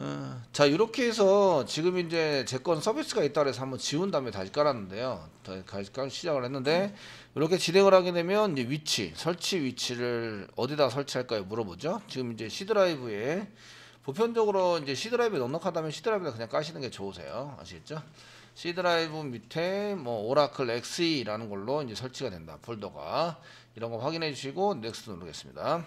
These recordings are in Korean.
예. 자 이렇게 해서 지금 이제 제 건 서비스가 있다 그래서 한번 지운 다음에 다시 깔았는데요. 다시 깔 시작을 했는데 이렇게 진행을 하게 되면 이제 위치 설치 위치를 어디다 설치할까요 물어보죠. 지금 이제 C 드라이브에 보편적으로 이제 C 드라이브에 넉넉하다면 C 드라이브에 그냥 까시는 게 좋으세요. 아시겠죠? C 드라이브 밑에 뭐 오라클 XE라는 걸로 이제 설치가 된다 폴더가 이런 거 확인해 주시고 넥스트 누르겠습니다.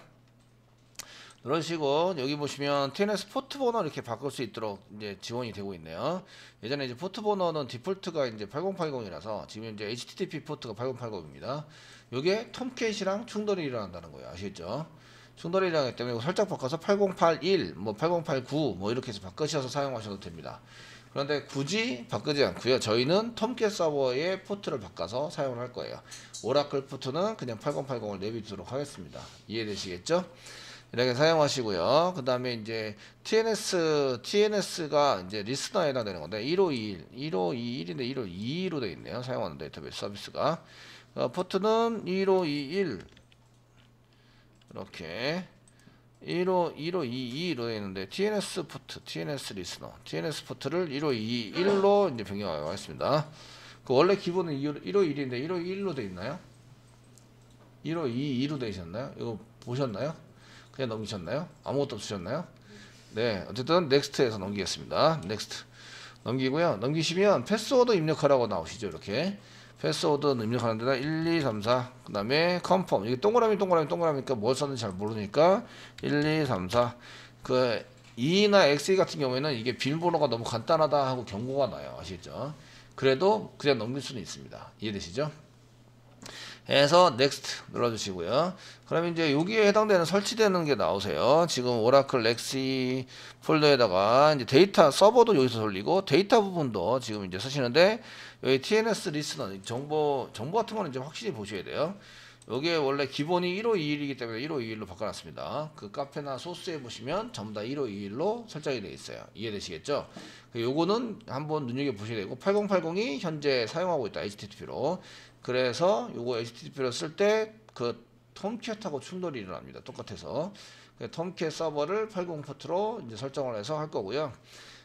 이런 식으로 여기 보시면 TNS 포트 번호 이렇게 바꿀 수 있도록 이제 지원이 되고 있네요. 예전에 이제 포트 번호는 디폴트가 이제 8080이라서 지금 이제 HTTP 포트가 8080입니다. 이게 톰캣이랑 충돌이 일어난다는 거예요. 아시겠죠? 충돌이 일어나기 때문에 살짝 바꿔서 8081, 뭐 8089, 뭐 이렇게 해서 바꾸셔서 사용하셔도 됩니다. 그런데 굳이 바꾸지 않고요. 저희는 톰캣 서버의 포트를 바꿔서 사용을 할 거예요. 오라클 포트는 그냥 8080을 내비두도록 하겠습니다. 이해되시겠죠? 이렇게 사용하시고요. 그 다음에 이제 TNS, TNS가 이제 리스너에 해당되는 건데, 1521, 1521인데 1522로 되어 있네요. 사용하는 데이터베이스 서비스가. 어, 포트는 1521. 이렇게. 15, 1522로 되어 있는데, TNS 포트, TNS 리스너, TNS 포트를 1521로 이제 변경하겠습니다. 그 원래 기본은 1521인데, 1521로 되어 있나요? 1522로 되어 있었나요? 이거 보셨나요? 그냥 넘기셨나요? 아무것도 없으셨나요? 네, 어쨌든 넥스트에서 넘기겠습니다. 넥스트 넘기고요. 넘기시면 패스워드 입력하라고 나오시죠. 이렇게 패스워드 입력하는 데다 1, 2, 3, 4. 그 다음에 컴펌 이게 동그라미, 동그라미, 동그라미니까 뭘 썼는지 잘 모르니까 1, 2, 3, 4. 그 e 나 x 같은 경우에는 이게 비밀번호가 너무 간단하다 하고 경고가 나요. 아시겠죠? 그래도 그냥 넘길 수는 있습니다. 이해되시죠? 해서 넥스트 눌러주시고요. 그럼 이제 여기에 해당되는 설치되는 게 나오세요. 지금 오라클 렉시 폴더에다가 이제 데이터 서버도 여기서 돌리고 데이터 부분도 지금 이제 쓰시는데 여기 TNS 리스너 정보 정보 같은 거는 이제 확실히 보셔야 돼요. 여기에 원래 기본이 1 5 2 1이기 때문에 1 5 2 1로 바꿔놨습니다. 그 카페나 소스에 보시면 전부 다1 5 2 1로 설정이 되어 있어요. 이해되시겠죠? 그 요거는 한번 눈여겨보셔야 되고 8080이 현재 사용하고 있다. HTTP로 그래서 요거 HTTP를 쓸 때 그 톰캣하고 충돌이 일어납니다. 똑같아서 그 톰캣 서버를 80 포트로 이제 설정을 해서 할 거고요.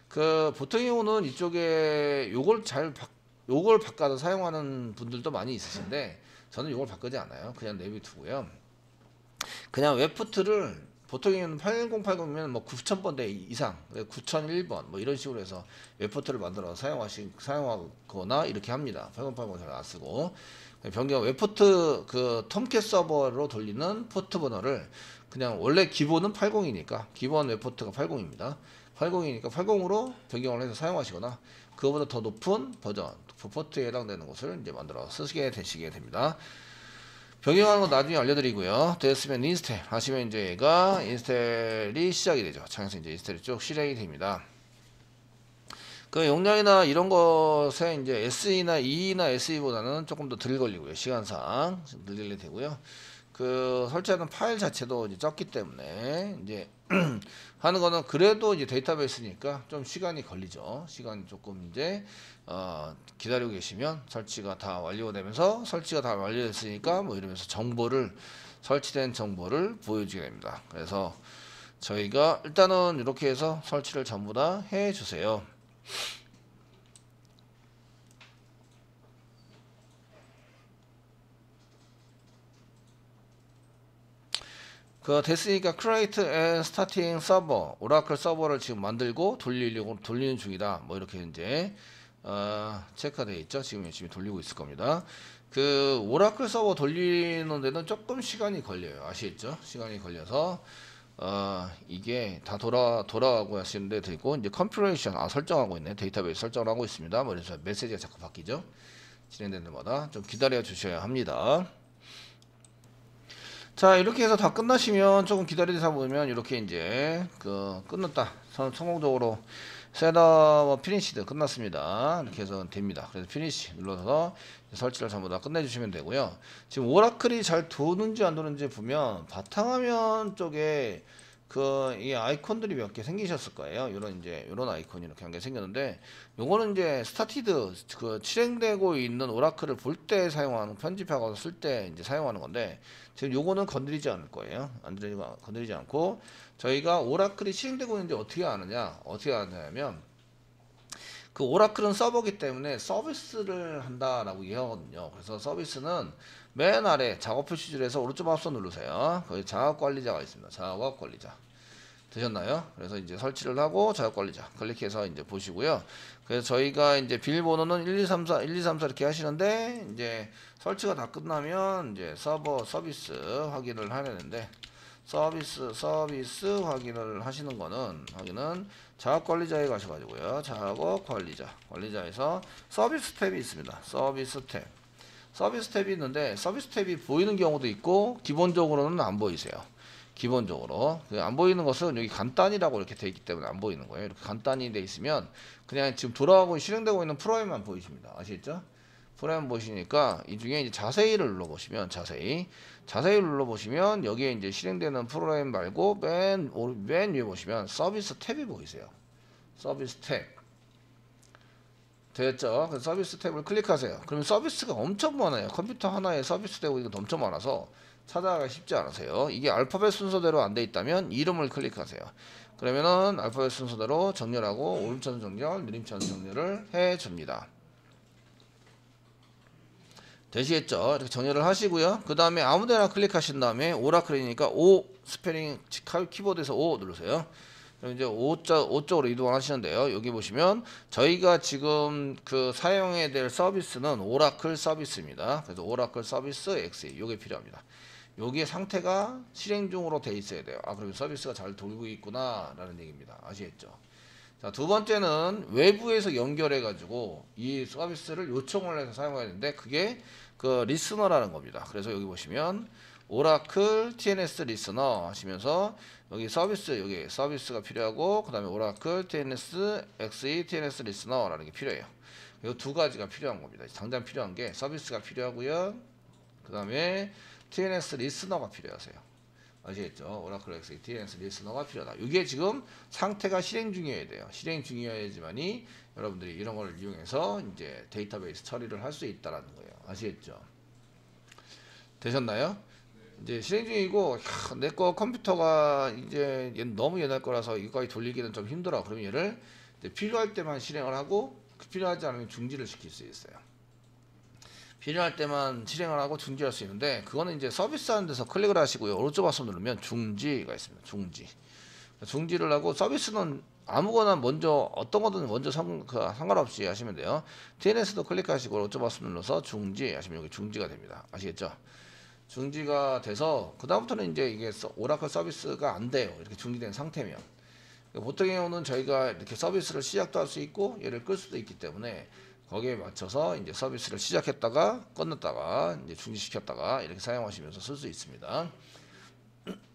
그보통 경우는 이쪽에 요걸 잘 바, 요걸 바꿔서 사용하는 분들도 많이 있으신데 저는 요걸 바꾸지 않아요. 그냥 내비 두고요. 그냥 웹포트를 보통은 8080이면 뭐 9000번대 이상, 9001번 뭐 이런 식으로 해서 웹포트를 만들어 사용하시 사용하거나 이렇게 합니다. 8080은 잘안 쓰고 변경 웹포트 그 톰캣 서버로 돌리는 포트 번호를 그냥 원래 기본은 80이니까 기본 웹포트가 80입니다. 80이니까 80으로 변경을 해서 사용하시거나 그거보다 더 높은 버전 포트에 해당되는 것을 이제 만들어 쓰시게 되시게 됩니다. 변경하는건 나중에 알려드리고요. 됐으면 인스텔 하시면 이제 얘가 인스텔이 시작이 되죠. 창에서 이제 인스텔이 쭉 실행이 됩니다. 그 용량이나 이런 것에 이제 SE나 E나 SE보다는 조금 더 덜 걸리고요. 시간상 늘 걸리 되고요. 그 설치하는 파일 자체도 이제 적기 때문에 이제 하는 거는 그래도 이제 데이터베이스니까 좀 시간이 걸리죠. 시간이 조금 이제 어 기다리고 계시면 설치가 다 완료되면서 설치가 다 완료됐으니까 뭐 이러면서 정보를 설치된 정보를 보여주게 됩니다. 그래서 저희가 일단은 이렇게 해서 설치를 전부 다 해주세요. 그 됐으니까 create a starting server 오라클 서버를 지금 만들고 돌리려고 돌리는 중이다. 뭐 이렇게 이제 어, 체크되어 있죠. 지금 열심히 돌리고 있을 겁니다. 그 오라클 서버 돌리는 데는 조금 시간이 걸려요. 아시겠죠? 시간이 걸려서 어, 이게 다 돌아 돌아가고 하시는 데 되고 이제 컴퓨레이션 아 설정하고 있네. 데이터베이스 설정을 하고 있습니다. 뭐 그래서 메시지가 자꾸 바뀌죠. 진행되는 데마다 좀 기다려 주셔야 합니다. 자 이렇게 해서 다 끝나시면 조금 기다리다 보면 이렇게 이제 그 끝났다 선, 성공적으로 셋업 피니시드 끝났습니다 이렇게 해서 됩니다 그래서 피니시 눌러서 설치를 전부 다 끝내주시면 되고요 지금 오라클이 잘 도는지 안 도는지 보면 바탕화면 쪽에 그이 아이콘들이 몇 개 생기셨을 거예요. 이런 이제 이런 아이콘 이렇게 한 개 생겼는데 요거는 이제 스타티드 그 실행되고 있는 오라클을 볼 때 사용하는 편집하고 쓸 때 이제 사용하는 건데 지금 요거는 건드리지 않을 거예요. 안드리지 건드리지 않고 저희가 오라클이 실행되고 있는지 어떻게 아느냐? 어떻게 아느냐면 그 오라클은 서버기 때문에 서비스를 한다라고 이해하거든요. 그래서 서비스는 맨 아래 작업 표시줄에서 오른쪽 마우스 누르세요. 거기 작업 관리자가 있습니다. 작업 관리자. 되셨나요? 그래서 이제 설치를 하고 작업 관리자 클릭해서 이제 보시고요. 그래서 저희가 이제 비밀번호는 1234, 1234 이렇게 하시는데 이제 설치가 다 끝나면 이제 서버 서비스 확인을 하려는데 서비스 서비스 확인을 하시는 거는 확인은 작업 관리자에 가셔가지고요. 작업 관리자 관리자에서 서비스 탭이 있습니다. 서비스 탭. 서비스 탭이 있는데 서비스 탭이 보이는 경우도 있고 기본적으로는 안 보이세요. 기본적으로 그 안 보이는 것은 여기 간단이라고 이렇게 되어 있기 때문에 안 보이는 거예요. 이렇게 간단히 되어 있으면 그냥 지금 돌아가고 실행되고 있는 프로그램만 보이십니다. 아시겠죠? 프로그램 보시니까 이 중에 이제 자세히를 눌러보시면 자세히 자세히 눌러보시면 여기에 이제 실행되는 프로그램 말고 맨, 맨 위에 보시면 서비스 탭이 보이세요. 서비스 탭 됐죠 그래서 서비스 탭을 클릭하세요. 그러면 서비스가 엄청 많아요. 컴퓨터 하나에 서비스 되고 이거 엄청 많아서 찾아가기 쉽지 않으세요. 이게 알파벳 순서대로 안 돼 있다면 이름을 클릭하세요. 그러면은 알파벳 순서대로 정렬하고 오름천 정렬, 누림천 정렬을 해줍니다. 되시겠죠? 이렇게 정렬을 하시고요. 그 다음에 아무데나 클릭하신 다음에 오라클이니까 O 스페링 키보드에서 O 누르세요. 그럼 이제 5자, 5쪽으로 이동하시는데요. 여기 보시면 저희가 지금 그 사용해야 될 서비스는 오라클 서비스입니다. 그래서 오라클 서비스 X 이게 필요합니다. 여기에 상태가 실행 중으로 돼 있어야 돼요. 아, 그럼 서비스가 잘 돌고 있구나 라는 얘기입니다. 아시겠죠? 자, 두 번째는 외부에서 연결해 가지고 이 서비스를 요청을 해서 사용하는데 그게 그 리스너라는 겁니다. 그래서 여기 보시면 오라클 TNS 리스너 하시면서 여기 서비스 여기 서비스가 필요하고 그 다음에 오라클 TNS XE TNS 리스너라는 게 필요해요. 이 두 가지가 필요한 겁니다. 당장 필요한 게 서비스가 필요하고요. 그 다음에 TNS 리스너가 필요하세요. 아시겠죠? 오라클 XE TNS 리스너가 필요하다. 이게 지금 상태가 실행 중이어야 돼요. 실행 중이어야지만이 여러분들이 이런 걸 이용해서 이제 데이터베이스 처리를 할 수 있다라는 거예요. 아시겠죠? 되셨나요? 이제 실행 중이고 내 거 컴퓨터가 이제 너무 옛날 거라서 이거까지 돌리기는 좀 힘들어. 그러면 얘를 필요할 때만 실행을 하고 그 필요하지 않으면 중지를 시킬 수 있어요. 필요할 때만 실행을 하고 중지할 수 있는데 그거는 이제 서비스하는 데서 클릭을 하시고요. 오른쪽 버튼 누르면 중지가 있습니다. 중지. 중지를 하고 서비스는 아무거나 먼저 어떤 거든 먼저 상, 그 관없이 하시면 돼요. DNS도 클릭하시고 오른쪽 버튼 눌러서 중지 하시면 여기 중지가 됩니다. 아시겠죠? 중지가 돼서 그다음부터는 이제 이게 오라클 서비스가 안 돼요. 이렇게 중지된 상태면. 그러니까 보통의 경우는 저희가 이렇게 서비스를 시작도 할 수 있고 얘를 끌 수도 있기 때문에 거기에 맞춰서 이제 서비스를 시작했다가 끊었다가 이제 중지시켰다가 이렇게 사용하시면서 쓸 수 있습니다.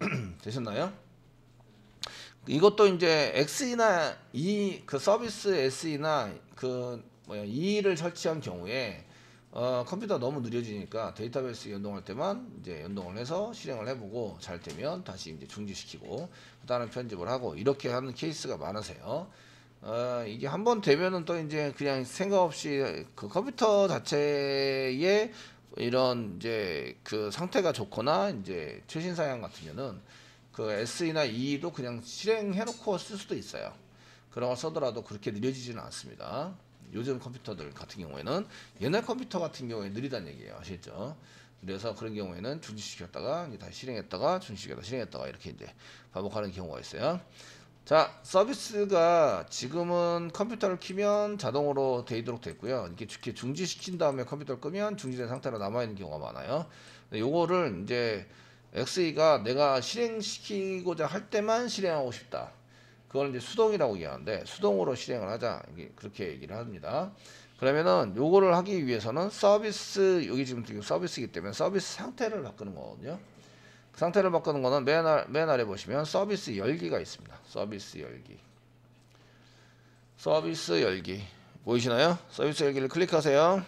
되셨나요? 이것도 이제 X이나 E 그 서비스 S이나 그 뭐야 E를 설치한 경우에 어, 컴퓨터 너무 느려지니까 데이터베이스 연동할 때만 이제 연동을 해서 실행을 해보고 잘 되면 다시 이제 중지시키고 다른 편집을 하고 이렇게 하는 케이스가 많으세요. 어, 이게 한번 되면은 또 이제 그냥 생각 없이 그 컴퓨터 자체에 이런 이제 그 상태가 좋거나 이제 최신 사양 같으면은 그 S나 E도 그냥 실행해놓고 쓸 수도 있어요. 그런 걸 써더라도 그렇게 느려지지는 않습니다. 요즘 컴퓨터들 같은 경우에는 옛날 컴퓨터 같은 경우에 느리다는 얘기예요. 아시겠죠? 그래서 그런 경우에는 중지시켰다가 다시 실행했다가 중지시켰다가 실행했다가 이렇게 이제 반복하는 경우가 있어요. 자 서비스가 지금은 컴퓨터를 키면 자동으로 되도록 됐고요. 이렇게 중지시킨 다음에 컴퓨터를 끄면 중지된 상태로 남아있는 경우가 많아요. 요거를 이제 XE가 내가 실행시키고자 할 때만 실행하고 싶다. 그걸 이제 수동이라고 얘기하는데 수동으로 실행을 하자 그렇게 얘기를 합니다. 그러면은 요거를 하기 위해서는 서비스 여기 지금 지금 서비스이기 때문에 서비스 상태를 바꾸는 거거든요. 그 상태를 바꾸는 거는 맨, 아, 맨 아래 보시면 서비스 열기가 있습니다. 서비스 열기. 서비스 열기. 보이시나요? 서비스 열기를 클릭하세요.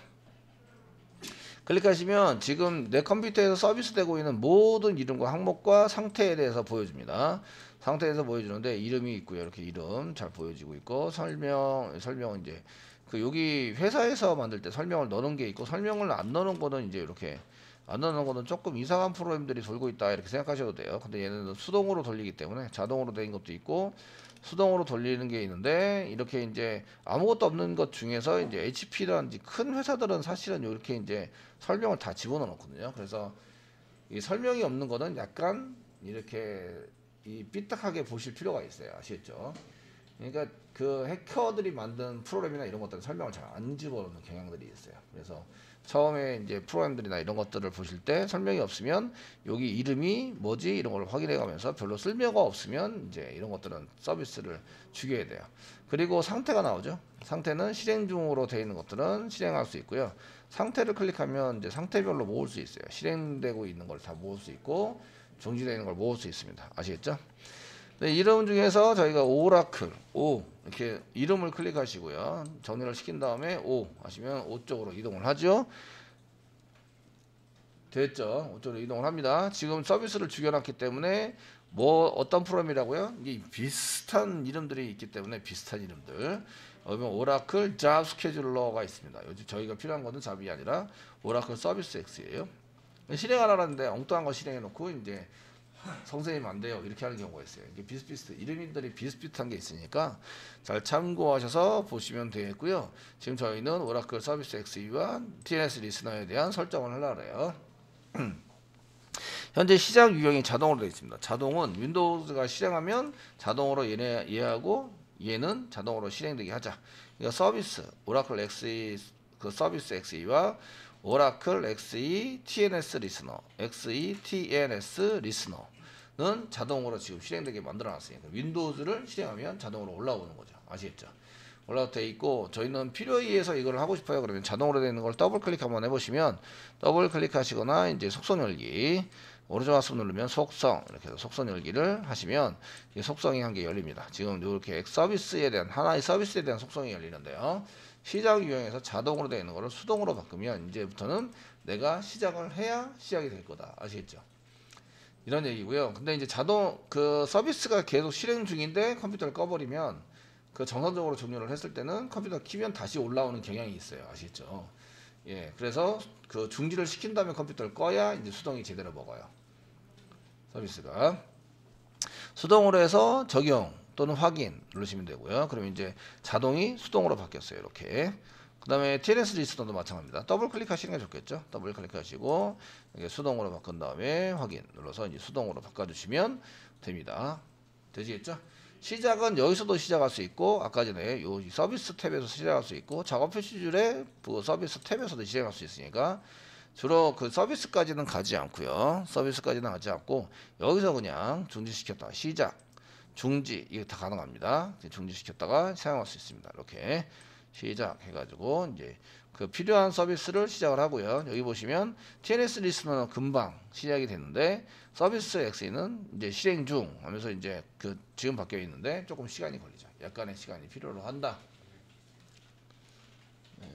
클릭하시면 지금 내 컴퓨터에서 서비스 되고 있는 모든 이름과 항목과 상태에 대해서 보여줍니다. 상태에서 보여주는데 이름이 있고요. 이렇게 이름 잘 보여지고 있고 설명 설명은 이제 그 여기 회사에서 만들 때 설명을 넣는 게 있고 설명을 안 넣는 거는 이제 이렇게 안 넣는 거는 조금 이상한 프로그램들이 돌고 있다 이렇게 생각하셔도 돼요. 근데 얘는 네 수동으로 돌리기 때문에 자동으로 된 것도 있고 수동으로 돌리는 게 있는데 이렇게 이제 아무것도 없는 것 중에서 이제 HP라든지 큰 회사들은 사실은 이렇게 이제 설명을 다 집어넣었거든요. 그래서 이 설명이 없는 거는 약간 이렇게 이 삐딱하게 보실 필요가 있어요. 아시겠죠? 그러니까 그 해커들이 만든 프로그램이나 이런 것들은 설명을 잘 안 집어넣는 경향들이 있어요. 그래서 처음에 이제 프로그램들이나 이런 것들을 보실 때 설명이 없으면 여기 이름이 뭐지 이런 걸 확인해 가면서 별로 쓸모가 없으면 이제 이런 것들은 서비스를 죽여야 돼요. 그리고 상태가 나오죠. 상태는 실행 중으로 되어 있는 것들은 실행할 수 있고요. 상태를 클릭하면 이제 상태별로 모을 수 있어요. 실행되고 있는 걸 다 모을 수 있고 정지되어 있는 걸 모을 수 있습니다. 아시겠죠? 네, 이름 중에서 저희가 오라클, 오 이렇게 이름을 클릭하시고요. 정리를 시킨 다음에 오 하시면 오 쪽으로 이동을 하죠. 됐죠. 오쪽으로 이동을 합니다. 지금 서비스를 죽여놨기 때문에 뭐 어떤 프로그램이라고요? 이게 비슷한 이름들이 있기 때문에 비슷한 이름들. 그러면 오라클 잡 스케줄러가 있습니다. 요즘 저희가 필요한 것은 잡이 아니라 오라클 서비스 X예요. 실행하라는데 엉뚱한 거 실행해놓고 이제 선생님 안 돼요 이렇게 하는 경우가 있어요. 이게 비슷비슷 이름들이 비슷비슷한 게 있으니까 잘 참고하셔서 보시면 되겠고요. 지금 저희는 오라클 서비스 XE와 TNS 리스너에 대한 설정을 하려고 해요. 현재 시작 유형이 자동으로 되어 있습니다. 자동은 윈도우즈가 실행하면 자동으로 얘네, 얘하고 얘는 자동으로 실행되게 하자. 이거 그러니까 서비스 오라클 XE 그 서비스 XE와 오라클 XETNS 리스너, XETNS 리스너는 자동으로 지금 실행되게 만들어놨으니까 윈도우즈를 실행하면 자동으로 올라오는 거죠. 아시겠죠? 올라오돼 있고 저희는 필요에 의해서 이걸 하고 싶어요. 그러면 자동으로 되는 걸 더블 클릭 한번 해보시면 더블 클릭하시거나 이제 속성 열기 오른쪽 하수 누르면 속성 이렇게 해서 속성 열기를 하시면 이 속성이 한 개 열립니다. 지금 이렇게 서비스에 대한 하나의 서비스에 대한 속성이 열리는데요. 시작 유형에서 자동으로 되어 있는 거를 수동으로 바꾸면 이제부터는 내가 시작을 해야 시작이 될 거다. 아시겠죠? 이런 얘기고요. 근데 이제 자동 그 서비스가 계속 실행 중인데 컴퓨터를 꺼버리면 그 정상적으로 종료를 했을 때는 컴퓨터 키면 다시 올라오는 경향이 있어요. 아시겠죠? 예, 그래서 그 중지를 시킨 다음에 컴퓨터를 꺼야 이제 수동이 제대로 먹어요. 서비스가 수동으로 해서 적용 또는 확인 누르시면 되고요. 그러면 이제 자동이 수동으로 바뀌었어요. 이렇게. 그 다음에 TLS 리스턴도 마찬가지입니다. 더블 클릭하시는 게 좋겠죠. 더블 클릭하시고 이게 수동으로 바꾼 다음에 확인 눌러서 이제 수동으로 바꿔주시면 됩니다. 되시겠죠? 시작은 여기서도 시작할 수 있고 아까 전에 이 서비스 탭에서 시작할 수 있고 작업 표시줄에 그 서비스 탭에서도 시작할 수 있으니까 주로 그 서비스까지는 가지 않고요 서비스까지는 가지 않고 여기서 그냥 중지시켰다 시작 중지 이거 다 가능합니다. 중지시켰다가 사용할 수 있습니다. 이렇게 시작해가지고 이제 그 필요한 서비스를 시작을 하고요. 여기 보시면 TLS 리스너는 금방 시작이 됐는데 서비스 X는 이제 실행 중 하면서 이제 그 지금 바뀌어 있는데 조금 시간이 걸리죠. 약간의 시간이 필요로 한다. 네.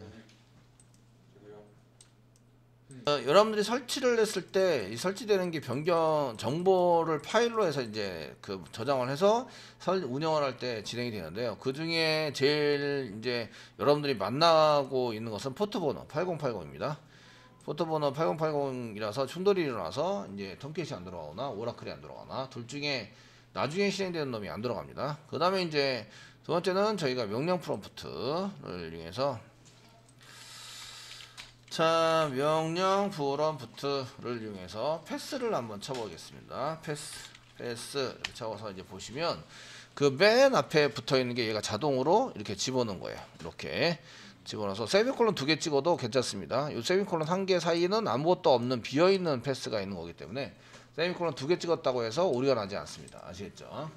어, 여러분들이 설치를 했을 때 이 설치되는 게 변경 정보를 파일로 해서 이제 그 저장을 해서 설, 운영을 할 때 진행이 되는데요. 그 중에 제일 이제 여러분들이 만나고 있는 것은 포트번호 8080입니다. 포트번호 8080이라서 충돌이 일어나서 이제 턴켓이 안 들어가거나 오라클이 안 들어가나 거둘 중에 나중에 실행되는 놈이 안 들어갑니다. 그 다음에 이제 두 번째는 저희가 명령 프롬프트를 이용해서 자 명령 부어런 부트를 이용해서 패스를 한번 쳐보겠습니다 패스 패스 이렇게 쳐어서 이제 보시면 그 맨 앞에 붙어있는 게 얘가 자동으로 이렇게 집어넣는 거예요 이렇게 집어넣어서 세미콜론 두 개 찍어도 괜찮습니다 이 세미콜론 한 개 사이는 아무것도 없는 비어있는 패스가 있는 거기 때문에 세미콜론 두 개 찍었다고 해서 오류가 나지 않습니다 아시겠죠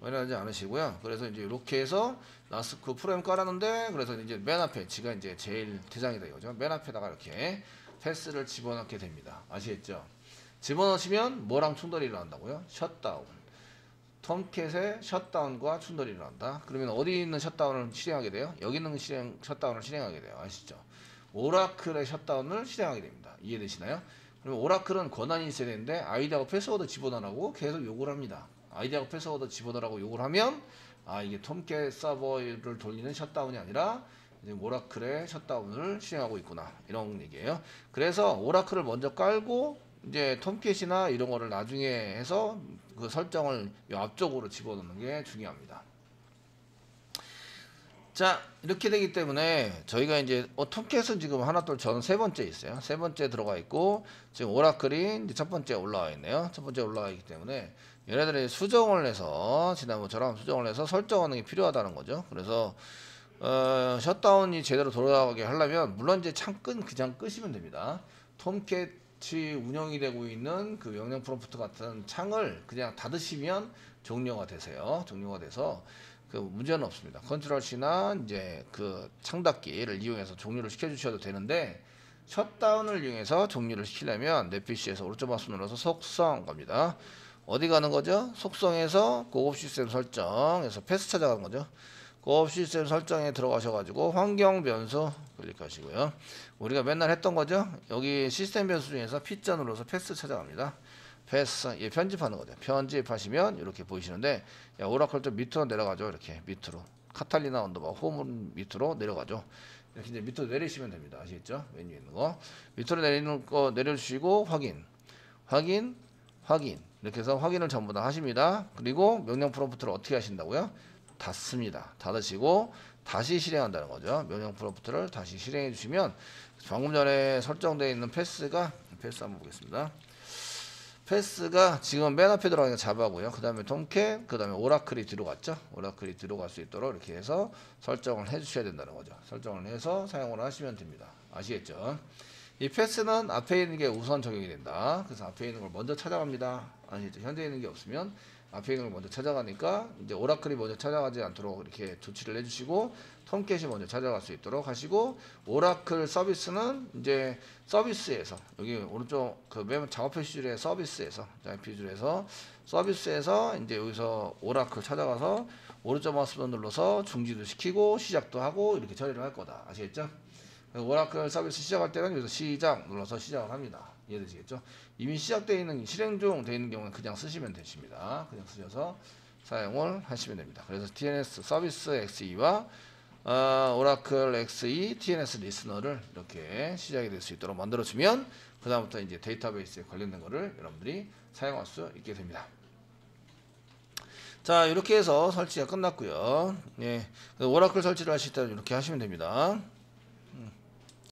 마련하지 않으시고요. 그래서 이제 이렇게 해서 나스크 프레임 깔았는데 그래서 이제 맨 앞에 지가 이제 제일 대장이다 이거죠. 맨 앞에다가 이렇게 패스를 집어넣게 됩니다. 아시겠죠? 집어넣으시면 뭐랑 충돌이 일어난다고요? 셧다운. 톰캣의 셧다운과 충돌이 일어난다. 그러면 어디 있는 셧다운을 실행하게 돼요? 여기 있는 실행 셧다운을 실행하게 돼요. 아시죠? 오라클의 셧다운을 실행하게 됩니다. 이해되시나요? 그러면 오라클은 권한이 있어야 되는데 아이디하고 패스워드 집어넣으라고 계속 요구를 합니다. 아이디하고 패스워드 집어넣으라고 욕을 하면 아 이게 톰캣 서버를 돌리는 셧다운이 아니라 이제 오라클의 셧다운을 시행하고 있구나 이런 얘기예요 그래서 오라클을 먼저 깔고 이제 톰캣이나 이런 거를 나중에 해서 그 설정을 앞쪽으로 집어넣는 게 중요합니다 자 이렇게 되기 때문에 저희가 이제 어, 톰캣은 지금 하나 둘 저는 세 번째 있어요 세 번째 들어가 있고 지금 오라클이 첫 번째 올라와 있네요 첫 번째 올라와 있기 때문에 얘네들이 수정을 해서 지난번처럼 수정을 해서 설정하는 게 필요하다는 거죠. 그래서 어, 셧다운이 제대로 돌아가게 하려면 물론 이제 창 끈 그냥 끄시면 됩니다. 톰캣이 운영이 되고 있는 그 명령 프롬프트 같은 창을 그냥 닫으시면 종료가 되세요. 종료가 돼서 그 문제는 없습니다. 컨트롤 C나 이제 그 창닫기를 이용해서 종료를 시켜주셔도 되는데 셧다운을 이용해서 종료를 시키려면 내 PC에서 오른쪽 마우스 눌러서 속성 겁니다. 어디 가는 거죠? 속성에서 고급 시스템 설정에서 패스 찾아가는 거죠. 고급 시스템 설정에 들어가셔가지고 환경 변수 클릭하시고요. 우리가 맨날 했던 거죠. 여기 시스템 변수 중에서 P자 눌러서 패스 찾아갑니다. 패스 예 편집하는 거죠. 편집하시면 이렇게 보이시는데 야, 오라클 좀 밑으로 내려가죠. 이렇게 밑으로 카탈리나 언더바 홈은 밑으로 내려가죠. 이렇게 이제 밑으로 내리시면 됩니다. 아시겠죠? 메뉴 있는 거 밑으로 내리는 거 내려주시고 확인 확인 확인 이렇게 해서 확인을 전부 다 하십니다. 그리고 명령 프롬프트를 어떻게 하신다고요? 닫습니다. 닫으시고 다시 실행한다는 거죠. 명령 프롬프트를 다시 실행해 주시면 방금 전에 설정되어 있는 패스가 패스 한번 보겠습니다. 패스가 지금 맨 앞에 들어가는 게 자바고요. 그 다음에 톰캣, 그 다음에 오라클이 뒤로 갔죠. 오라클이 뒤로 갈수 있도록 이렇게 해서 설정을 해주셔야 된다는 거죠. 설정을 해서 사용을 하시면 됩니다. 아시겠죠? 이 패스는 앞에 있는 게 우선 적용이 된다. 그래서 앞에 있는 걸 먼저 찾아갑니다. 아시죠 현재 있는 게 없으면 앞에 있는 걸 먼저 찾아가니까 이제 오라클이 먼저 찾아가지 않도록 이렇게 조치를 해주시고 톰캣이 먼저 찾아갈 수 있도록 하시고 오라클 서비스는 이제 서비스에서 여기 오른쪽 그맨 작업표 시 줄에 서비스에서 자업표 줄에서 서비스에서 이제 여기서 오라클 찾아가서 오른쪽 마우스 눌러서 중지도 시키고 시작도 하고 이렇게 처리를 할 거다. 아시겠죠? 오라클 서비스 시작할 때는 여기서 시작 눌러서 시작을 합니다. 이해되시겠죠? 이미 시작되어 있는 실행 중 되어 있는 경우는 그냥 쓰시면 되십니다. 그냥 쓰셔서 사용을 하시면 됩니다. 그래서 TNS 서비스 XE와 어, 오라클 XE TNS 리스너를 이렇게 시작이 될 수 있도록 만들어주면 그 다음부터 이제 데이터베이스에 관련된 거를 여러분들이 사용할 수 있게 됩니다. 자 이렇게 해서 설치가 끝났고요. 예, 오라클 설치를 하실 때는 이렇게 하시면 됩니다.